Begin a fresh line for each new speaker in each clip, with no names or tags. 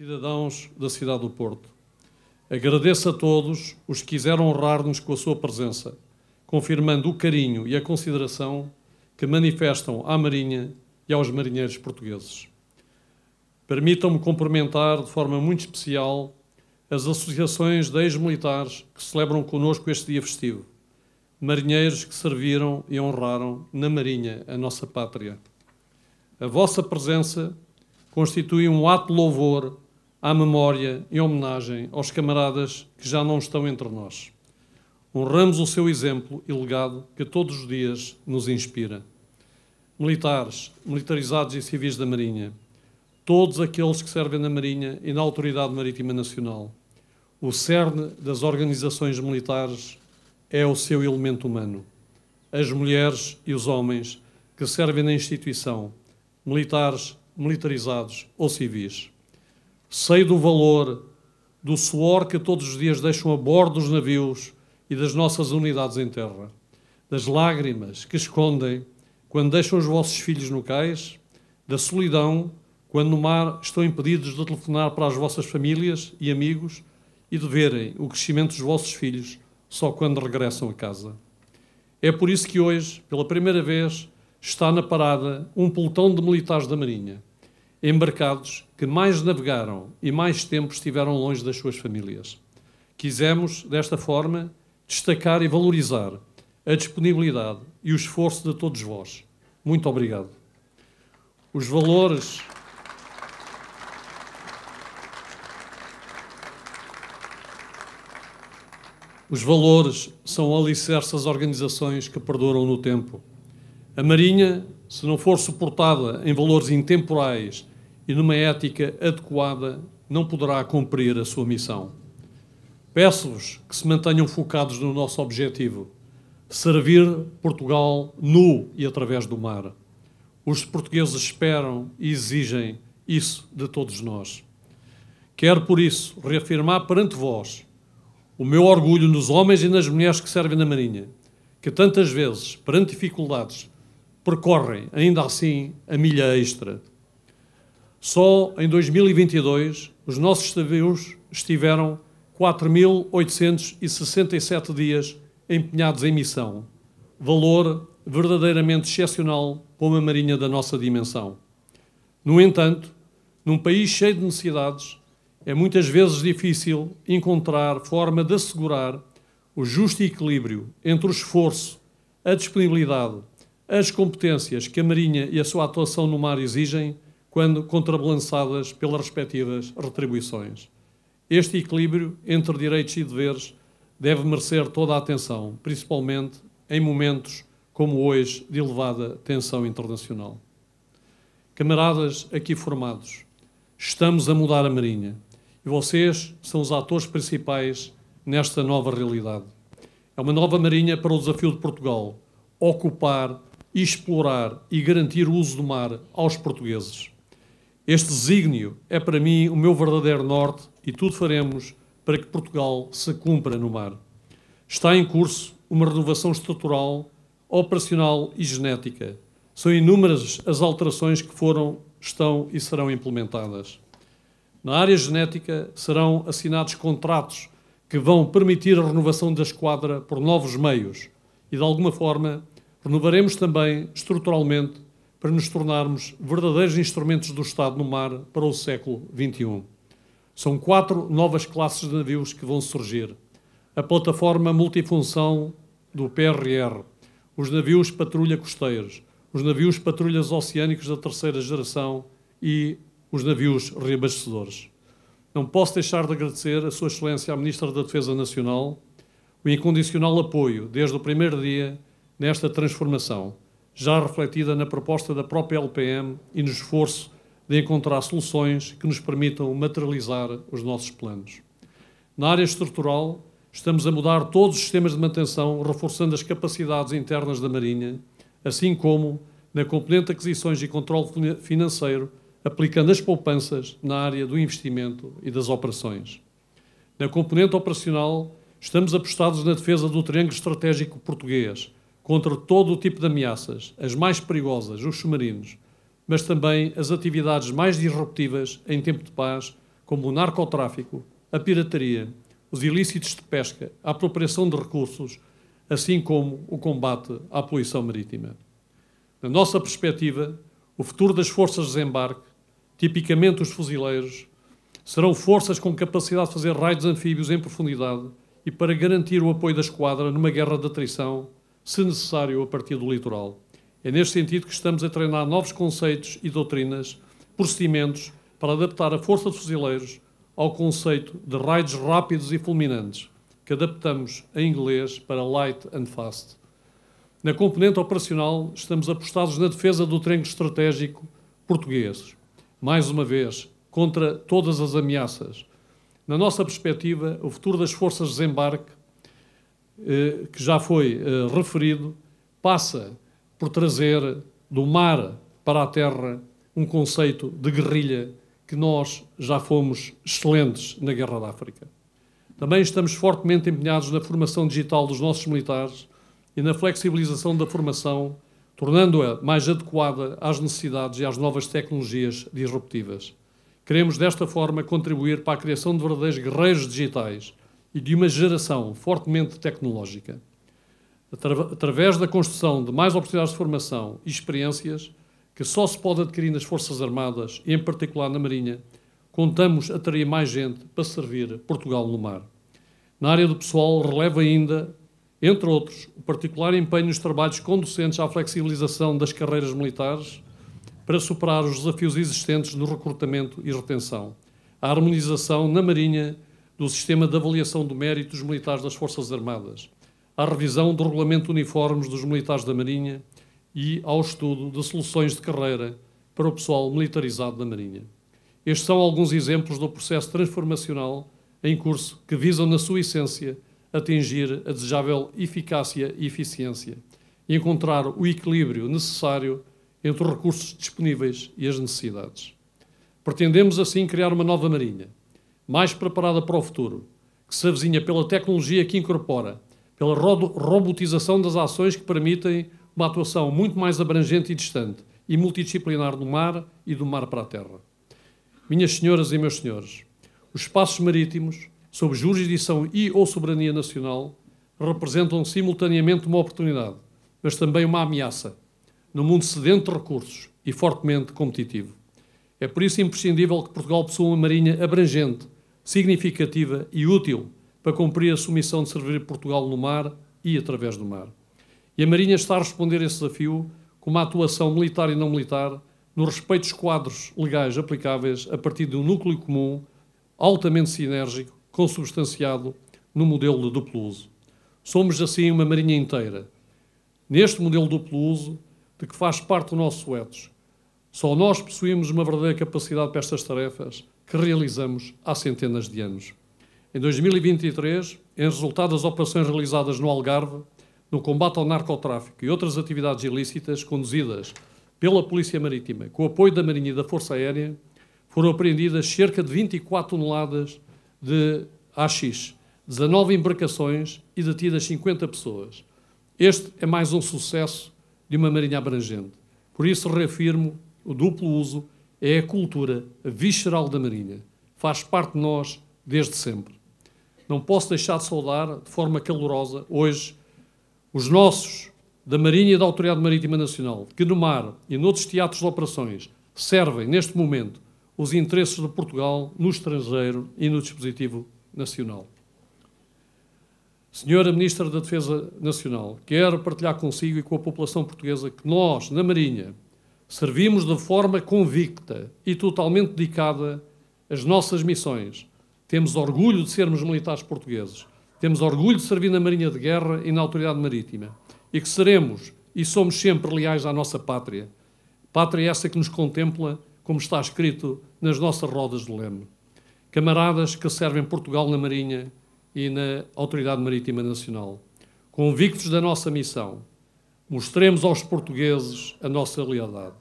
cidadãos da cidade do Porto. Agradeço a todos os que quiseram honrar-nos com a sua presença, confirmando o carinho e a consideração que manifestam à Marinha e aos marinheiros portugueses. Permitam-me cumprimentar de forma muito especial as associações de ex-militares que celebram connosco este dia festivo, marinheiros que serviram e honraram na Marinha a nossa pátria. A vossa presença constitui um ato de louvor à memória e homenagem aos camaradas que já não estão entre nós. Honramos o seu exemplo e legado que todos os dias nos inspira. Militares, militarizados e civis da Marinha, todos aqueles que servem na Marinha e na Autoridade Marítima Nacional, o cerne das organizações militares é o seu elemento humano. As mulheres e os homens que servem na instituição, militares, militarizados ou civis. Sei do valor, do suor que todos os dias deixam a bordo dos navios e das nossas unidades em terra, das lágrimas que escondem quando deixam os vossos filhos no cais, da solidão quando no mar estão impedidos de telefonar para as vossas famílias e amigos e de verem o crescimento dos vossos filhos só quando regressam a casa. É por isso que hoje, pela primeira vez, está na parada um pelotão de militares da Marinha embarcados que mais navegaram e mais tempo estiveram longe das suas famílias. Quisemos, desta forma, destacar e valorizar a disponibilidade e o esforço de todos vós. Muito obrigado. Os valores. Os valores são alicerces às organizações que perduram no tempo a Marinha, se não for suportada em valores intemporais e numa ética adequada, não poderá cumprir a sua missão. Peço-vos que se mantenham focados no nosso objetivo: servir Portugal nu e através do mar. Os portugueses esperam e exigem isso de todos nós. Quero, por isso, reafirmar perante vós o meu orgulho nos homens e nas mulheres que servem na Marinha, que tantas vezes, perante dificuldades, percorrem, ainda assim, a milha extra. Só em 2022, os nossos navios estiveram 4.867 dias empenhados em missão, valor verdadeiramente excepcional para uma marinha da nossa dimensão. No entanto, num país cheio de necessidades, é muitas vezes difícil encontrar forma de assegurar o justo equilíbrio entre o esforço, a disponibilidade as competências que a Marinha e a sua atuação no mar exigem quando contrabalançadas pelas respectivas retribuições. Este equilíbrio entre direitos e deveres deve merecer toda a atenção, principalmente em momentos como hoje de elevada tensão internacional. Camaradas aqui formados, estamos a mudar a Marinha e vocês são os atores principais nesta nova realidade. É uma nova Marinha para o desafio de Portugal ocupar explorar e garantir o uso do mar aos portugueses. Este desígnio é para mim o meu verdadeiro norte e tudo faremos para que Portugal se cumpra no mar. Está em curso uma renovação estrutural, operacional e genética. São inúmeras as alterações que foram, estão e serão implementadas. Na área genética serão assinados contratos que vão permitir a renovação da esquadra por novos meios e, de alguma forma, Renovaremos também, estruturalmente, para nos tornarmos verdadeiros instrumentos do Estado no mar para o século XXI. São quatro novas classes de navios que vão surgir. A plataforma multifunção do PRR, os navios patrulha costeiros, os navios patrulhas oceânicos da terceira geração e os navios reabastecedores. Não posso deixar de agradecer a Sua Excelência a Ministra da Defesa Nacional o incondicional apoio desde o primeiro dia nesta transformação, já refletida na proposta da própria LPM e no esforço de encontrar soluções que nos permitam materializar os nossos planos. Na área estrutural, estamos a mudar todos os sistemas de manutenção, reforçando as capacidades internas da Marinha, assim como na componente aquisições e controle financeiro, aplicando as poupanças na área do investimento e das operações. Na componente operacional, estamos apostados na defesa do triângulo estratégico português, contra todo o tipo de ameaças, as mais perigosas, os submarinos, mas também as atividades mais disruptivas em tempo de paz, como o narcotráfico, a pirataria, os ilícitos de pesca, a apropriação de recursos, assim como o combate à poluição marítima. Na nossa perspectiva, o futuro das forças de desembarque, tipicamente os fuzileiros, serão forças com capacidade de fazer raids anfíbios em profundidade e para garantir o apoio da esquadra numa guerra de atrição se necessário, a partir do litoral. É neste sentido que estamos a treinar novos conceitos e doutrinas, procedimentos para adaptar a força de fuzileiros ao conceito de raids rápidos e fulminantes, que adaptamos em inglês para light and fast. Na componente operacional, estamos apostados na defesa do treino estratégico português, mais uma vez, contra todas as ameaças. Na nossa perspectiva, o futuro das forças de desembarque eh, que já foi eh, referido, passa por trazer do mar para a terra um conceito de guerrilha que nós já fomos excelentes na Guerra da África. Também estamos fortemente empenhados na formação digital dos nossos militares e na flexibilização da formação, tornando-a mais adequada às necessidades e às novas tecnologias disruptivas. Queremos, desta forma, contribuir para a criação de verdadeiros guerreiros digitais e de uma geração fortemente tecnológica. Através da construção de mais oportunidades de formação e experiências que só se pode adquirir nas Forças Armadas e, em particular, na Marinha, contamos atrair mais gente para servir Portugal no mar. Na área do pessoal, releva ainda, entre outros, o particular empenho nos trabalhos conducentes à flexibilização das carreiras militares para superar os desafios existentes no recrutamento e retenção, a harmonização na Marinha do sistema de avaliação do mérito dos militares das Forças Armadas, à revisão do regulamento de uniformes dos militares da Marinha e ao estudo de soluções de carreira para o pessoal militarizado da Marinha. Estes são alguns exemplos do processo transformacional em curso que visam, na sua essência, atingir a desejável eficácia e eficiência e encontrar o equilíbrio necessário entre os recursos disponíveis e as necessidades. Pretendemos, assim, criar uma nova Marinha, mais preparada para o futuro, que se avizinha pela tecnologia que incorpora, pela robotização das ações que permitem uma atuação muito mais abrangente e distante e multidisciplinar do mar e do mar para a terra. Minhas senhoras e meus senhores, os espaços marítimos, sob jurisdição e ou soberania nacional, representam simultaneamente uma oportunidade, mas também uma ameaça, num mundo sedento de recursos e fortemente competitivo. É por isso imprescindível que Portugal possua uma marinha abrangente, significativa e útil para cumprir a sua missão de servir Portugal no mar e através do mar. E a Marinha está a responder a esse desafio com uma atuação militar e não militar no respeito dos quadros legais aplicáveis a partir de um núcleo comum altamente sinérgico, consubstanciado no modelo de duplo uso. Somos, assim, uma marinha inteira. Neste modelo duplo uso, de que faz parte o nosso ETOS, só nós possuímos uma verdadeira capacidade para estas tarefas que realizamos há centenas de anos. Em 2023, em resultado das operações realizadas no Algarve, no combate ao narcotráfico e outras atividades ilícitas conduzidas pela Polícia Marítima, com o apoio da Marinha e da Força Aérea, foram apreendidas cerca de 24 toneladas de AX, 19 embarcações e detidas 50 pessoas. Este é mais um sucesso de uma marinha abrangente. Por isso reafirmo o duplo uso é a cultura visceral da Marinha. Faz parte de nós desde sempre. Não posso deixar de saudar de forma calorosa hoje os nossos da Marinha e da Autoridade Marítima Nacional, que no mar e noutros teatros de operações servem neste momento os interesses de Portugal no estrangeiro e no dispositivo nacional. Senhora Ministra da Defesa Nacional, quero partilhar consigo e com a população portuguesa que nós, na Marinha, servimos de forma convicta e totalmente dedicada as nossas missões. Temos orgulho de sermos militares portugueses. Temos orgulho de servir na Marinha de Guerra e na Autoridade Marítima. E que seremos e somos sempre leais à nossa pátria. Pátria essa que nos contempla, como está escrito nas nossas rodas de leme. Camaradas que servem Portugal na Marinha e na Autoridade Marítima Nacional. Convictos da nossa missão, Mostremos aos portugueses a nossa lealdade.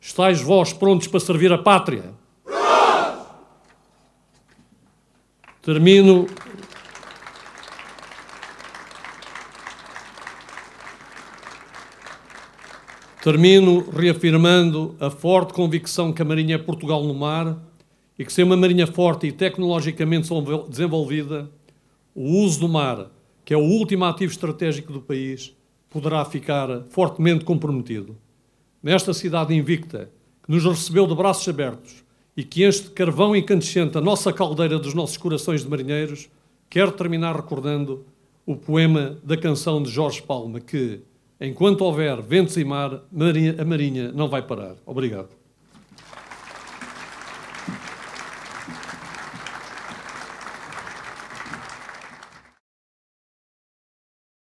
Estais vós prontos para servir a pátria? Prontos! Termino. Termino reafirmando a forte convicção que a Marinha é Portugal no mar e que, sem uma Marinha forte e tecnologicamente desenvolvida, o uso do mar, que é o último ativo estratégico do país, poderá ficar fortemente comprometido. Nesta cidade invicta, que nos recebeu de braços abertos e que enche de carvão incandescente a nossa caldeira dos nossos corações de marinheiros, quero terminar recordando o poema da canção de Jorge Palma que, enquanto houver ventos e mar, a Marinha não vai parar. Obrigado.